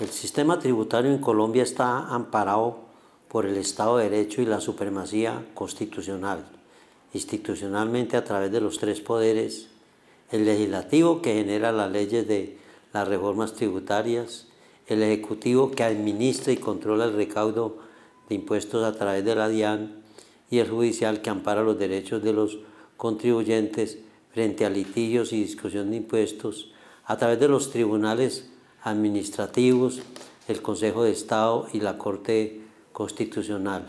el sistema tributario en Colombia está amparado por el Estado de Derecho y la supremacía constitucional, institucionalmente a través de los tres poderes, el legislativo que genera las leyes de las reformas tributarias, el ejecutivo que administra y controla el recaudo de impuestos a través de la DIAN y el judicial que ampara los derechos de los contribuyentes frente a litigios y discusión de impuestos a través de los tribunales administrativos, el Consejo de Estado y la Corte Constitucional.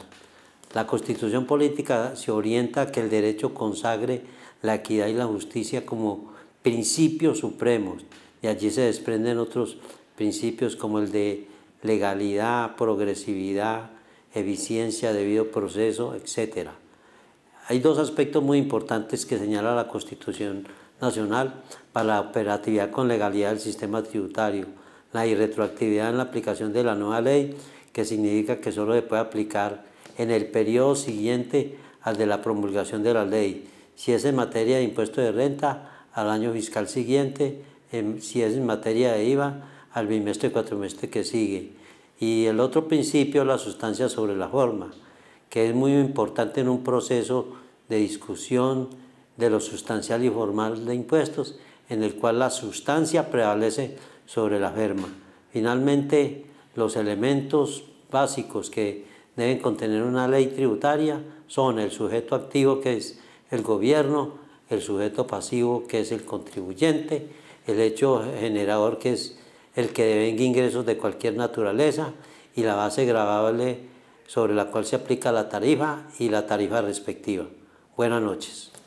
La Constitución Política se orienta a que el derecho consagre la equidad y la justicia como principios supremos. Y allí se desprenden otros principios como el de legalidad, progresividad, eficiencia, debido proceso, etc. Hay dos aspectos muy importantes que señala la Constitución Nacional para la operatividad con legalidad del sistema tributario hay retroactividad en la aplicación de la nueva ley, que significa que solo se puede aplicar en el periodo siguiente al de la promulgación de la ley, si es en materia de impuesto de renta, al año fiscal siguiente, em, si es en materia de IVA, al bimestre y cuatrimestre que sigue. Y el otro principio, la sustancia sobre la forma, que es muy importante en un proceso de discusión de lo sustancial y formal de impuestos, en el cual la sustancia prevalece sobre la ferma. Finalmente, los elementos básicos que deben contener una ley tributaria son el sujeto activo, que es el gobierno, el sujeto pasivo, que es el contribuyente, el hecho generador, que es el que devenga ingresos de cualquier naturaleza, y la base gravable sobre la cual se aplica la tarifa y la tarifa respectiva. Buenas noches.